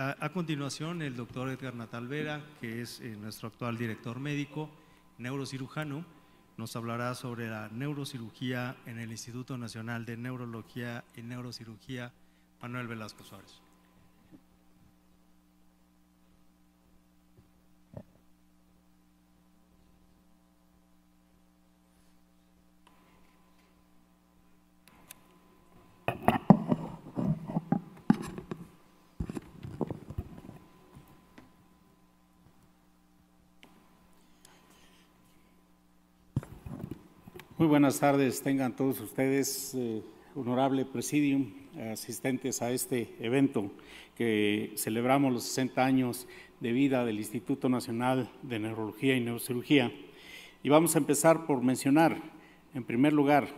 A, continuación, el doctor Edgar Natal Vera, que es eh, nuestro actual director médico, neurocirujano, nos hablará sobre la neurocirugía en el Instituto Nacional de Neurología y Neurocirugía Manuel Velasco Suárez. buenas tardes, tengan todos ustedes, eh, honorable presidium, asistentes a este evento que celebramos los 60 años de vida del Instituto Nacional de Neurología y Neurocirugía. Y vamos a empezar por mencionar, en primer lugar,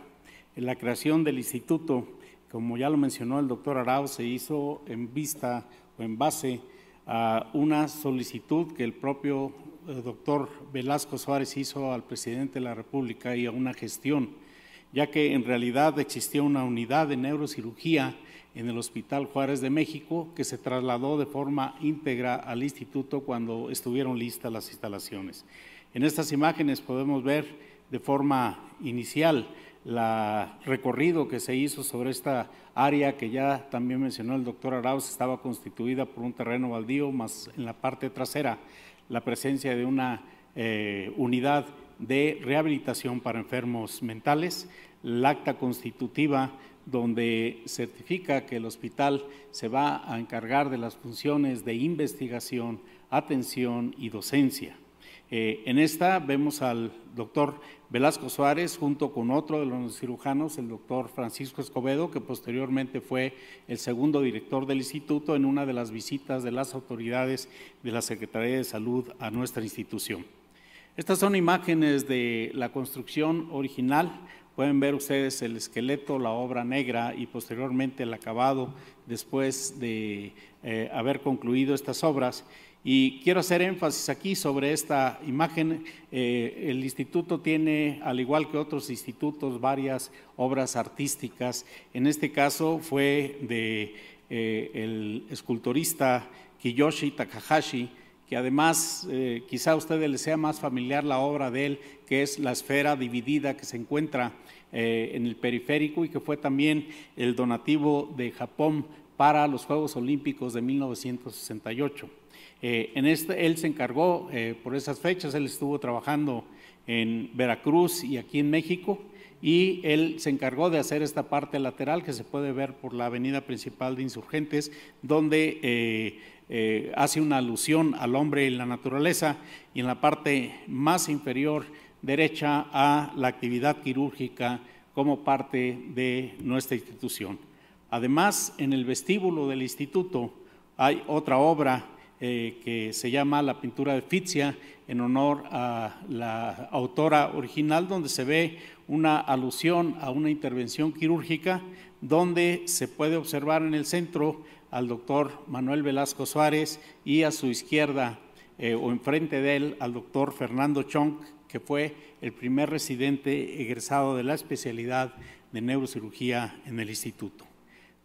la creación del instituto, como ya lo mencionó el doctor Arau, se hizo en vista o en base a una solicitud que el propio eh, doctor Velasco Suárez hizo al presidente de la República y a una gestión, ya que en realidad existía una unidad de neurocirugía en el Hospital Juárez de México que se trasladó de forma íntegra al instituto cuando estuvieron listas las instalaciones. En estas imágenes podemos ver de forma inicial el recorrido que se hizo sobre esta área que ya también mencionó el doctor Arauz, estaba constituida por un terreno baldío, más en la parte trasera la presencia de una eh, unidad de rehabilitación para enfermos mentales, el acta constitutiva donde certifica que el hospital se va a encargar de las funciones de investigación, atención y docencia. Eh, en esta vemos al doctor Velasco Suárez junto con otro de los cirujanos, el doctor Francisco Escobedo, que posteriormente fue el segundo director del instituto en una de las visitas de las autoridades de la Secretaría de Salud a nuestra institución. Estas son imágenes de la construcción original. Pueden ver ustedes el esqueleto, la obra negra y posteriormente el acabado después de eh, haber concluido estas obras. Y quiero hacer énfasis aquí sobre esta imagen. Eh, el instituto tiene, al igual que otros institutos, varias obras artísticas. En este caso fue de eh, el escultorista Kiyoshi Takahashi, que además eh, quizá a ustedes les sea más familiar la obra de él, que es la esfera dividida que se encuentra en el periférico y que fue también el donativo de Japón para los Juegos Olímpicos de 1968. Eh, en este, él se encargó, eh, por esas fechas, él estuvo trabajando en Veracruz y aquí en México, y él se encargó de hacer esta parte lateral que se puede ver por la avenida principal de Insurgentes, donde eh, hace una alusión al hombre y la naturaleza, y en la parte más inferior derecha a la actividad quirúrgica como parte de nuestra institución. Además, en el vestíbulo del instituto hay otra obra eh, que se llama La pintura de Fitzia, en honor a la autora original, donde se ve una alusión a una intervención quirúrgica, donde se puede observar en el centro al doctor Manuel Velasco Suárez y a su izquierda eh, o enfrente de él al doctor Fernando Chong, que fue el primer residente egresado de la especialidad de neurocirugía en el instituto.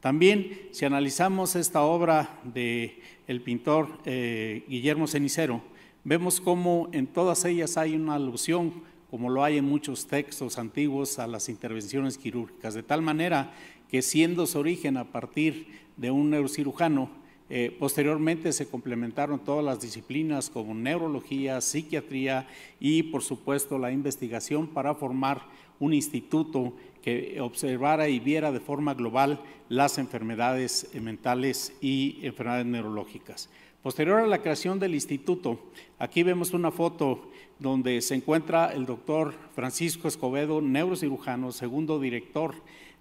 También, si analizamos esta obra del pintor eh, Guillermo Cenicero, vemos cómo en todas ellas hay una alusión, como lo hay en muchos textos antiguos, a las intervenciones quirúrgicas, de tal manera que siendo su origen a partir de un neurocirujano, eh, posteriormente se complementaron todas las disciplinas como neurología, psiquiatría y por supuesto la investigación para formar un instituto que observara y viera de forma global las enfermedades mentales y enfermedades neurológicas. Posterior a la creación del instituto, aquí vemos una foto donde se encuentra el doctor Francisco Escobedo, neurocirujano, segundo director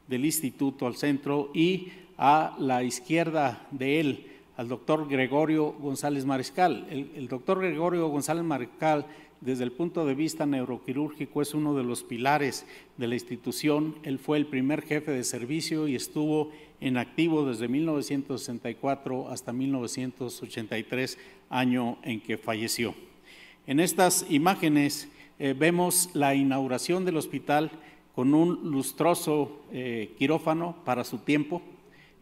del instituto al centro, y a la izquierda de él, al doctor Gregorio González Mariscal. El, el doctor Gregorio González Mariscal desde el punto de vista neuroquirúrgico es uno de los pilares de la institución. Él fue el primer jefe de servicio y estuvo en activo desde 1964 hasta 1983, año en que falleció. En estas imágenes eh, vemos la inauguración del hospital con un lustroso eh, quirófano para su tiempo,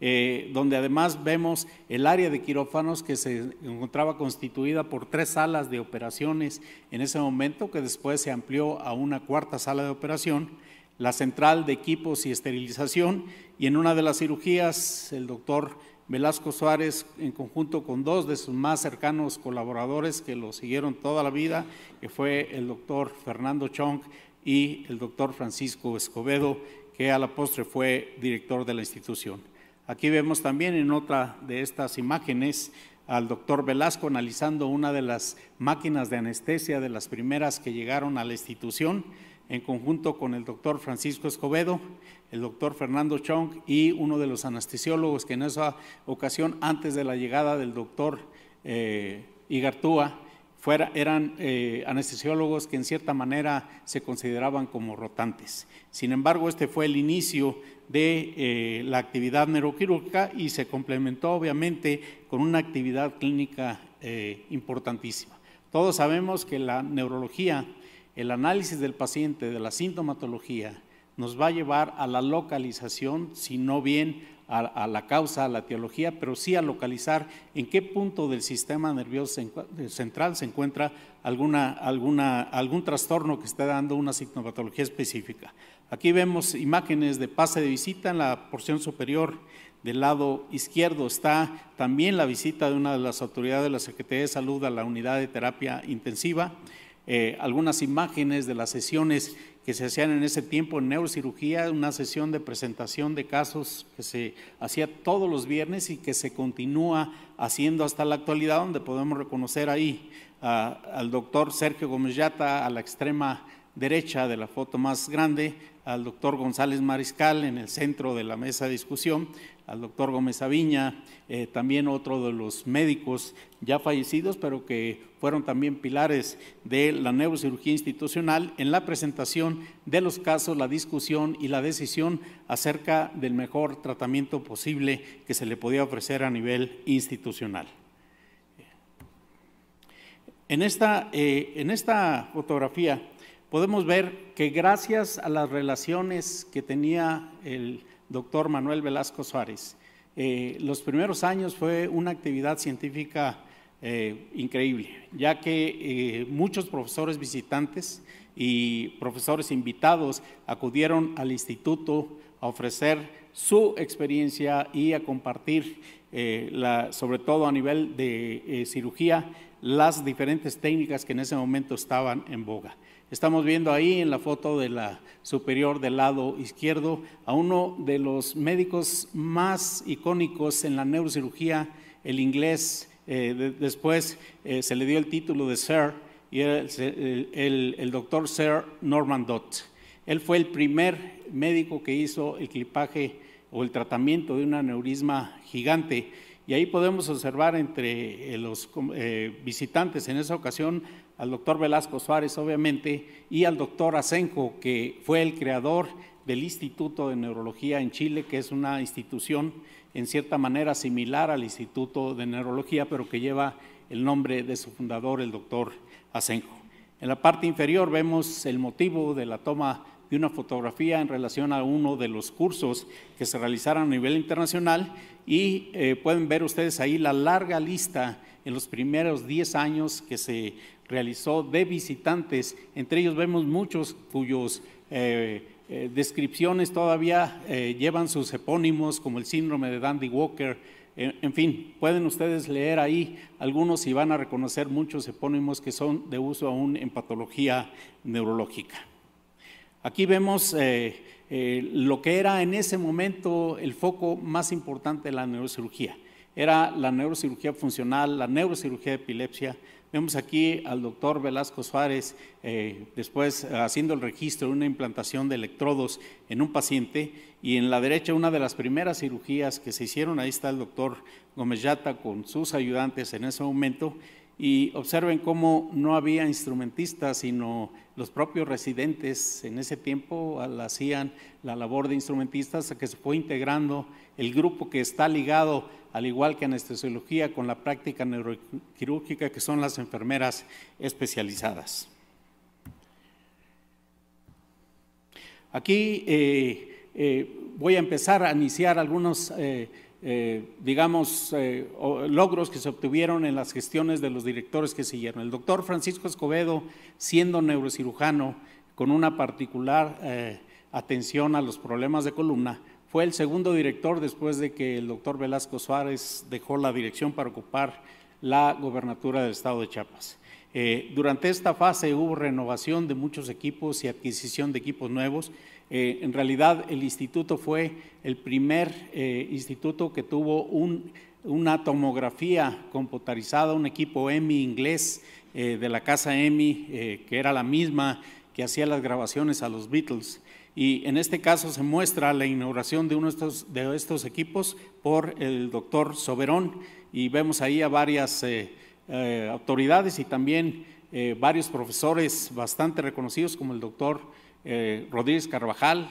eh, donde además vemos el área de quirófanos que se encontraba constituida por tres salas de operaciones en ese momento, que después se amplió a una cuarta sala de operación, la central de equipos y esterilización, y en una de las cirugías el doctor Velasco Suárez, en conjunto con dos de sus más cercanos colaboradores que lo siguieron toda la vida, que fue el doctor Fernando Chong y el doctor Francisco Escobedo, que a la postre fue director de la institución. Aquí vemos también en otra de estas imágenes al doctor Velasco analizando una de las máquinas de anestesia de las primeras que llegaron a la institución en conjunto con el doctor Francisco Escobedo, el doctor Fernando Chong y uno de los anestesiólogos que en esa ocasión, antes de la llegada del doctor eh, Igartúa, eran eh, anestesiólogos que en cierta manera se consideraban como rotantes. Sin embargo, este fue el inicio de eh, la actividad neuroquirúrgica y se complementó obviamente con una actividad clínica eh, importantísima. Todos sabemos que la neurología, el análisis del paciente, de la sintomatología, nos va a llevar a la localización, si no bien a, la causa, a la teología, pero sí a localizar en qué punto del sistema nervioso central se encuentra alguna, alguna, algún trastorno que esté dando una sintomatología específica. Aquí vemos imágenes de pase de visita en la porción superior del lado izquierdo está también la visita de una de las autoridades de la Secretaría de Salud a la unidad de terapia intensiva, eh, algunas imágenes de las sesiones que se hacían en ese tiempo en neurocirugía, una sesión de presentación de casos que se hacía todos los viernes y que se continúa haciendo hasta la actualidad, donde podemos reconocer ahí al doctor Sergio Gómez Yata a la extrema derecha de la foto más grande, al doctor González Mariscal en el centro de la mesa de discusión, al doctor Gómez Aviña, eh, también otro de los médicos ya fallecidos, pero que fueron también pilares de la neurocirugía institucional en la presentación de los casos, la discusión y la decisión acerca del mejor tratamiento posible que se le podía ofrecer a nivel institucional. En esta, eh, en esta fotografía podemos ver que gracias a las relaciones que tenía el doctor Manuel Velasco Suárez, eh, los primeros años fue una actividad científica eh, increíble, ya que eh, muchos profesores visitantes y profesores invitados acudieron al instituto a ofrecer su experiencia y a compartir, sobre todo a nivel de cirugía, las diferentes técnicas que en ese momento estaban en boga. Estamos viendo ahí en la foto de la superior del lado izquierdo a uno de los médicos más icónicos en la neurocirugía, el inglés. Eh, después eh, se le dio el título de Sir y era el, doctor Sir Norman Dott. Él fue el primer médico que hizo el clipaje o el tratamiento de un aneurisma gigante y ahí podemos observar entre eh, los eh, visitantes en esa ocasión al doctor Velasco Suárez, obviamente, y al doctor Asenjo, que fue el creador del Instituto de Neurología en Chile, que es una institución en cierta manera similar al Instituto de Neurología, pero que lleva el nombre de su fundador, el doctor Asenjo. En la parte inferior vemos el motivo de la toma una fotografía en relación a uno de los cursos que se realizaron a nivel internacional y eh, pueden ver ustedes ahí la larga lista en los primeros 10 años que se realizó de visitantes. Entre ellos vemos muchos cuyos... Eh, eh, descripciones todavía llevan sus epónimos, como el síndrome de Dandy Walker. en fin, pueden ustedes leer ahí algunos y van a reconocer muchos epónimos que son de uso aún en patología neurológica. Aquí vemos eh, eh, lo que era en ese momento el foco más importante de la neurocirugía. Era la neurocirugía funcional, la neurocirugía de epilepsia. Vemos aquí al doctor Velasco Suárez, eh, después haciendo el registro de una implantación de electrodos en un paciente, y en la derecha una de las primeras cirugías que se hicieron, ahí está el doctor Gómez Yata con sus ayudantes en ese momento, y observen cómo no había instrumentistas, sino los propios residentes en ese tiempo ah, hacían la labor de instrumentistas que se fue integrando el grupo que está ligado, al igual que anestesiología, con la práctica neuroquirúrgica, que son las enfermeras especializadas. Aquí eh, eh, voy a empezar a iniciar algunos... Eh, eh, digamos, eh, logros que se obtuvieron en las gestiones de los directores que siguieron. El doctor Francisco Escobedo, siendo neurocirujano, con una particular eh, atención a los problemas de columna, fue el segundo director después de que el doctor Velasco Suárez dejó la dirección para ocupar la gobernatura del estado de Chiapas. Eh, durante esta fase hubo renovación de muchos equipos y adquisición de equipos nuevos. Eh, en realidad el instituto fue el primer eh, instituto que tuvo una tomografía computarizada, un equipo EMI inglés de la casa EMI, que era la misma que hacía las grabaciones a los Beatles. Y en este caso se muestra la inauguración de uno de estos, de estos equipos por el doctor Soberón y vemos ahí a varias eh, autoridades y también eh, varios profesores bastante reconocidos como el doctor eh, Rodríguez Carvajal,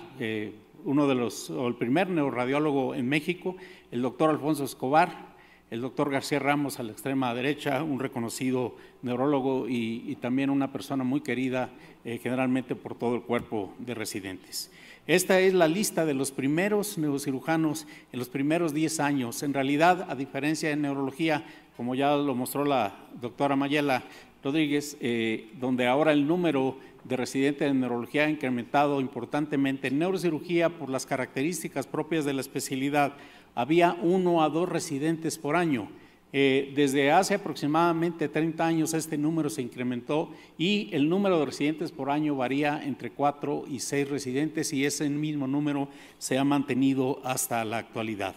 uno de los, o el primer neuroradiólogo en México, el doctor Alfonso Escobar, el doctor García Ramos a la extrema derecha, un reconocido neurólogo y, también una persona muy querida eh, generalmente por todo el cuerpo de residentes. Esta es la lista de los primeros neurocirujanos en los primeros 10 años. En realidad, a diferencia de neurología, como ya lo mostró la doctora Mayela Rodríguez, eh, donde ahora el número de residentes de neurología ha incrementado importantemente. En neurocirugía, por las características propias de la especialidad, había uno a dos residentes por año. Eh, desde hace aproximadamente 30 años este número se incrementó y el número de residentes por año varía entre cuatro y seis residentes y ese mismo número se ha mantenido hasta la actualidad.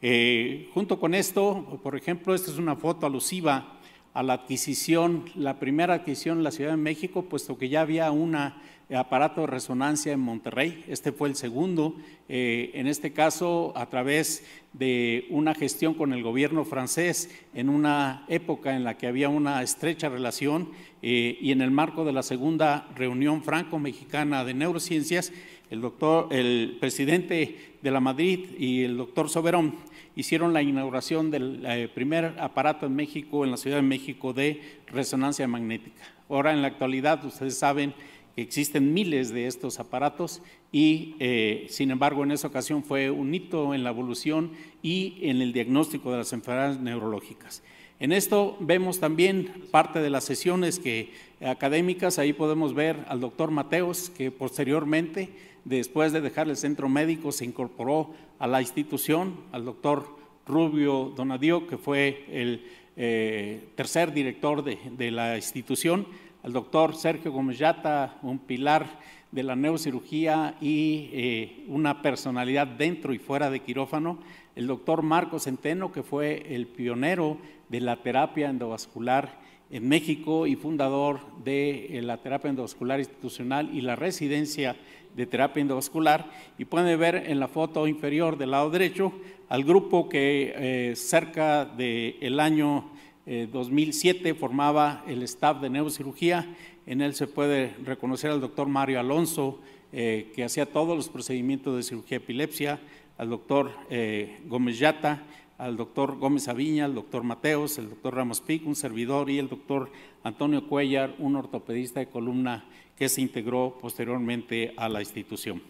Eh, junto con esto, por ejemplo, esta es una foto alusiva a la adquisición, la primera adquisición en la Ciudad de México, puesto que ya había un aparato de resonancia en Monterrey, este fue el segundo, eh, en este caso a través de una gestión con el gobierno francés en una época en la que había una estrecha relación eh, y en el marco de la segunda reunión franco-mexicana de neurociencias, el, doctor, el presidente de la Madrid y el doctor Soberón hicieron la inauguración del eh, primer aparato en México, en la Ciudad de México, de resonancia magnética. Ahora, en la actualidad, ustedes saben que existen miles de estos aparatos y, eh, sin embargo, en esa ocasión fue un hito en la evolución y en el diagnóstico de las enfermedades neurológicas. En esto vemos también parte de las sesiones que, académicas, ahí podemos ver al doctor Mateos, que posteriormente después de dejar el centro médico, se incorporó a la institución, al doctor Rubio Donadío, que fue el eh, tercer director de, la institución, al doctor Sergio Gómez un pilar de la neurocirugía y eh, una personalidad dentro y fuera de quirófano, el doctor Marco Centeno, que fue el pionero de la terapia endovascular en México y fundador de eh, la terapia endovascular institucional y la residencia de terapia endovascular y pueden ver en la foto inferior del lado derecho al grupo que eh, cerca del el año 2007 eh, formaba el staff de neurocirugía. En él se puede reconocer al doctor Mario Alonso, eh, que hacía todos los procedimientos de cirugía epilepsia, al doctor Gómez Yata, al doctor Gómez Aviña, al doctor Mateos, el doctor Ramos Pic, un servidor y el doctor Antonio Cuellar, un ortopedista de columna que se integró posteriormente a la institución.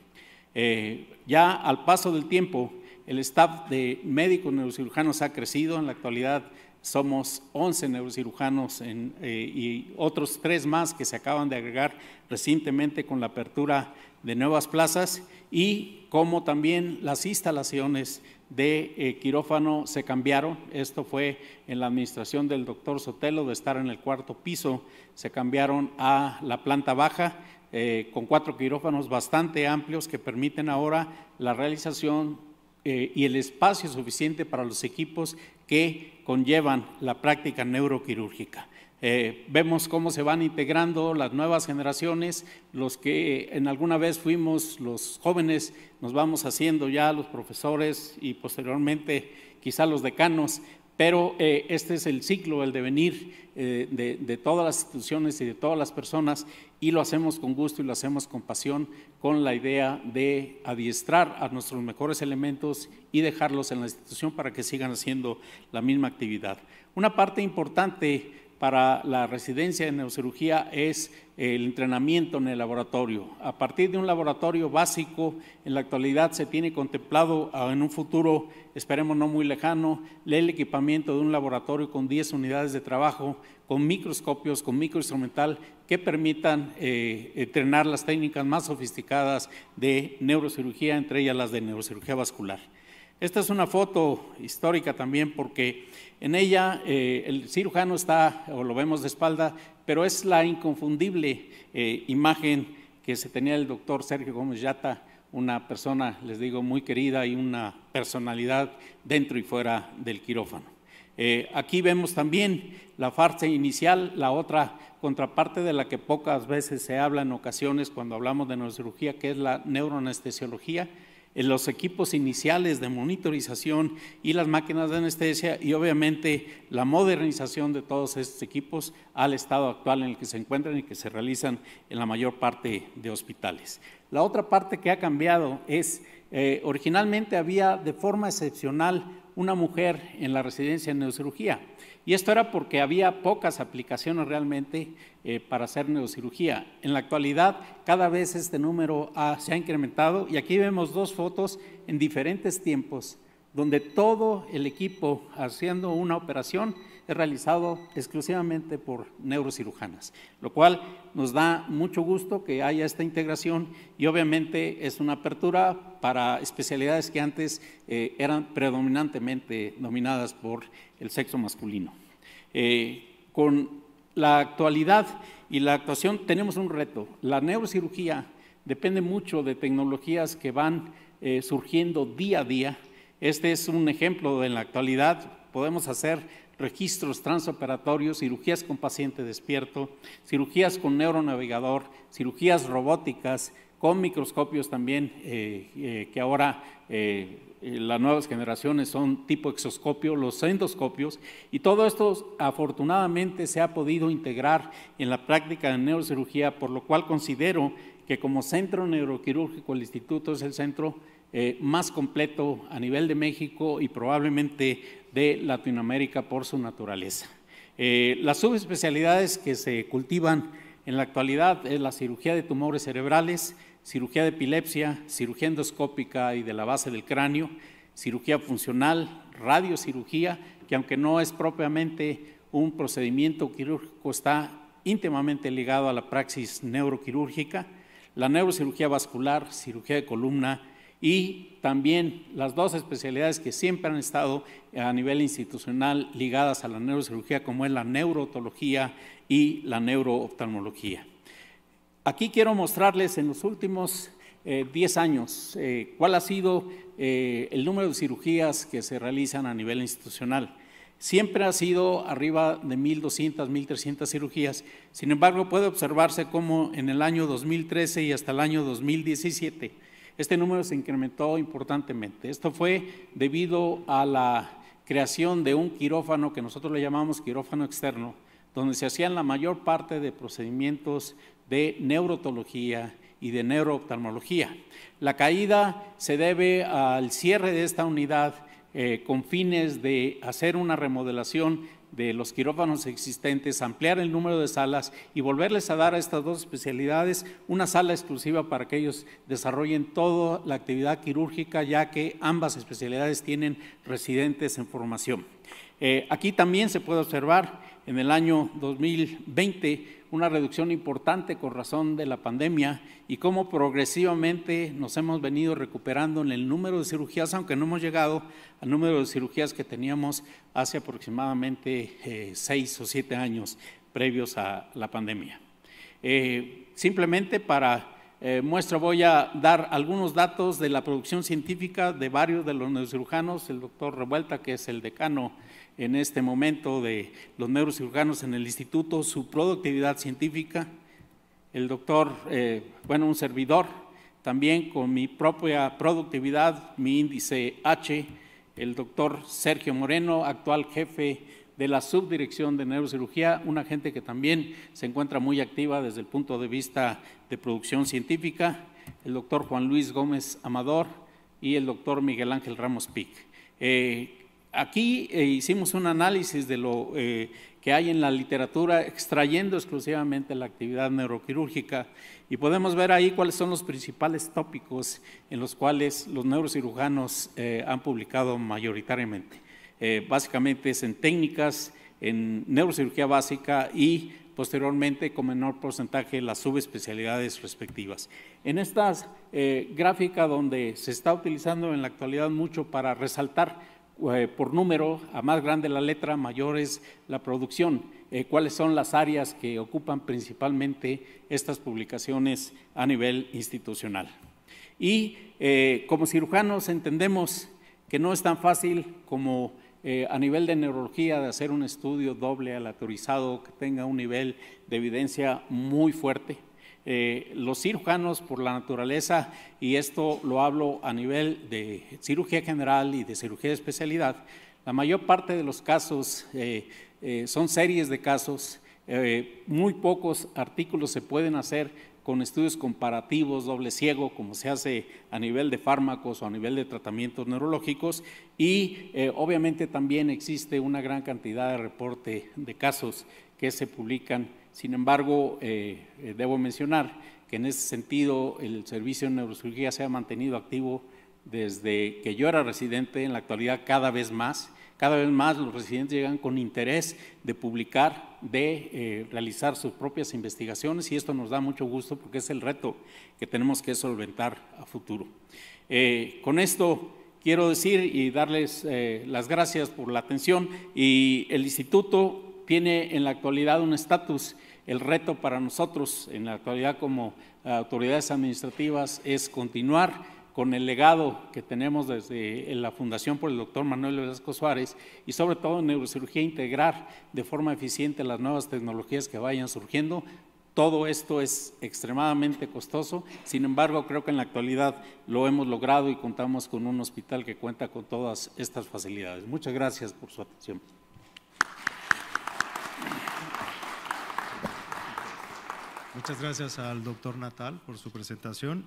Eh, ya al paso del tiempo, el staff de médicos neurocirujanos ha crecido. En la actualidad somos 11 neurocirujanos eh, y otros tres más que se acaban de agregar recientemente con la apertura de nuevas plazas y como también las instalaciones de eh, quirófano se cambiaron. Esto fue en la administración del doctor Sotelo de estar en el cuarto piso, se cambiaron a la planta baja. Eh, con cuatro quirófanos bastante amplios que permiten ahora la realización y el espacio suficiente para los equipos que conllevan la práctica neuroquirúrgica. Eh, vemos cómo se van integrando las nuevas generaciones, los que en alguna vez fuimos los jóvenes, nos vamos haciendo ya los profesores y posteriormente quizá los decanos, pero eh, este es el ciclo, el devenir eh, de, de, todas las instituciones y de todas las personas y lo hacemos con gusto y lo hacemos con pasión, con la idea de adiestrar a nuestros mejores elementos y dejarlos en la institución para que sigan haciendo la misma actividad. Una parte importante para la residencia de neurocirugía es el entrenamiento en el laboratorio. A partir de un laboratorio básico, en la actualidad se tiene contemplado ah, en un futuro, esperemos no muy lejano, el equipamiento de un laboratorio con 10 unidades de trabajo, con microscopios, con microinstrumental, que permitan eh, entrenar las técnicas más sofisticadas de neurocirugía, entre ellas las de neurocirugía vascular. Esta es una foto histórica también porque en ella eh, el cirujano está, o lo vemos de espalda, pero es la inconfundible eh, imagen que se tenía el doctor Sergio Gómez Yata, una persona, les digo, muy querida y una personalidad dentro y fuera del quirófano. Eh, aquí vemos también la farsa inicial, la otra contraparte de la que pocas veces se habla en ocasiones cuando hablamos de neurocirugía, que es la neuroanestesiología eh, los equipos iniciales de monitorización y las máquinas de anestesia y obviamente la modernización de todos estos equipos al estado actual en el que se encuentran y que se realizan en la mayor parte de hospitales. La otra parte que ha cambiado es, eh, originalmente había de forma excepcional una mujer en la residencia de neurocirugía. Y esto era porque había pocas aplicaciones realmente eh, para hacer neurocirugía. En la actualidad, cada vez este número se ha incrementado y aquí vemos dos fotos en diferentes tiempos, donde todo el equipo haciendo una operación es realizado exclusivamente por neurocirujanas, lo cual nos da mucho gusto que haya esta integración y obviamente es una apertura para especialidades que antes eh, eran predominantemente dominadas por el sexo masculino. Eh, con la actualidad y la actuación tenemos un reto. La neurocirugía depende mucho de tecnologías que van eh, surgiendo día a día. Este es un ejemplo de en la actualidad. Podemos hacer registros transoperatorios, cirugías con paciente despierto, cirugías con neuronavegador, cirugías robóticas, con microscopios también, eh, eh, que ahora eh, las nuevas generaciones son tipo exoscopio, los endoscopios, y todo esto afortunadamente se ha podido integrar en la práctica de neurocirugía, por lo cual considero que como centro neuroquirúrgico el instituto es el centro más completo a nivel de México y probablemente de Latinoamérica por su naturaleza. Eh, las subespecialidades que se cultivan en la actualidad es la cirugía de tumores cerebrales, cirugía de epilepsia, cirugía endoscópica y de la base del cráneo, cirugía funcional, radiocirugía, que aunque no es propiamente un procedimiento quirúrgico, está íntimamente ligado a la praxis neuroquirúrgica, la neurocirugía vascular, cirugía de columna, y también las dos especialidades que siempre han estado a nivel institucional ligadas a la neurocirugía, como es la neurotología y la neurooftalmología. Aquí quiero mostrarles en los últimos 10 eh, años eh, cuál ha sido eh, el número de cirugías que se realizan a nivel institucional siempre ha sido arriba de 1.200, 1.300 cirugías. Sin embargo, puede observarse cómo en el año 2013 y hasta el año 2017 este número se incrementó importantemente. Esto fue debido a la creación de un quirófano que nosotros le llamamos quirófano externo, donde se hacían la mayor parte de procedimientos de neurotología y de neurooftalmología. La caída se debe al cierre de esta unidad eh, con fines de hacer una remodelación de los quirófanos existentes, ampliar el número de salas y volverles a dar a estas dos especialidades una sala exclusiva para que ellos desarrollen toda la actividad quirúrgica, ya que ambas especialidades tienen residentes en formación. Eh, aquí también se puede observar en el año 2020 una reducción importante con razón de la pandemia y cómo progresivamente nos hemos venido recuperando en el número de cirugías, aunque no hemos llegado al número de cirugías que teníamos hace aproximadamente eh, seis o siete años previos a la pandemia. Eh, simplemente para eh, muestra voy a dar algunos datos de la producción científica de varios de los neurocirujanos, el doctor Revuelta, que es el decano en este momento de los neurocirujanos en el instituto, su productividad científica, el doctor, eh, bueno, un servidor, también con mi propia productividad, mi índice H, el doctor Sergio Moreno, actual jefe de la subdirección de neurocirugía, una gente que también se encuentra muy activa desde el punto de vista de producción científica, el doctor Juan Luis Gómez Amador y el doctor Miguel Ángel Ramos Pic. Eh, Aquí eh, hicimos un análisis de lo eh, que hay en la literatura extrayendo exclusivamente la actividad neuroquirúrgica y podemos ver ahí cuáles son los principales tópicos en los cuales los neurocirujanos eh, han publicado mayoritariamente. básicamente es en técnicas, en neurocirugía básica y posteriormente con menor porcentaje las subespecialidades respectivas. En esta gráfica donde se está utilizando en la actualidad mucho para resaltar eh, por número, a más grande la letra, mayor es la producción. Eh, ¿Cuáles son las áreas que ocupan principalmente estas publicaciones a nivel institucional? Y eh, como cirujanos entendemos que no es tan fácil como a nivel de neurología de hacer un estudio doble aleatorizado que tenga un nivel de evidencia muy fuerte. Eh, los cirujanos por la naturaleza, y esto lo hablo a nivel de cirugía general y de cirugía de especialidad, la mayor parte de los casos eh, eh, son series de casos, muy pocos artículos se pueden hacer con estudios comparativos, doble ciego, como se hace a nivel de fármacos o a nivel de tratamientos neurológicos. Y obviamente también existe una gran cantidad de reporte de casos que se publican sin embargo, eh, eh, debo mencionar que en ese sentido el servicio de neurocirugía se ha mantenido activo desde que yo era residente, en la actualidad cada vez más. Cada vez más los residentes llegan con interés de publicar, de eh, realizar sus propias investigaciones y esto nos da mucho gusto porque es el reto que tenemos que solventar a futuro. con esto quiero decir y darles las gracias por la atención y el instituto tiene en la actualidad un estatus el reto para nosotros en la actualidad como eh, autoridades administrativas es continuar con el legado que tenemos desde eh, la Fundación por el doctor Manuel Velasco Suárez y sobre todo en neurocirugía integrar de forma eficiente las nuevas tecnologías que vayan surgiendo. Todo esto es extremadamente costoso, sin embargo creo que en la actualidad lo hemos logrado y contamos con un hospital que cuenta con todas estas facilidades. Muchas gracias por su atención. Muchas gracias al doctor Natal por su presentación.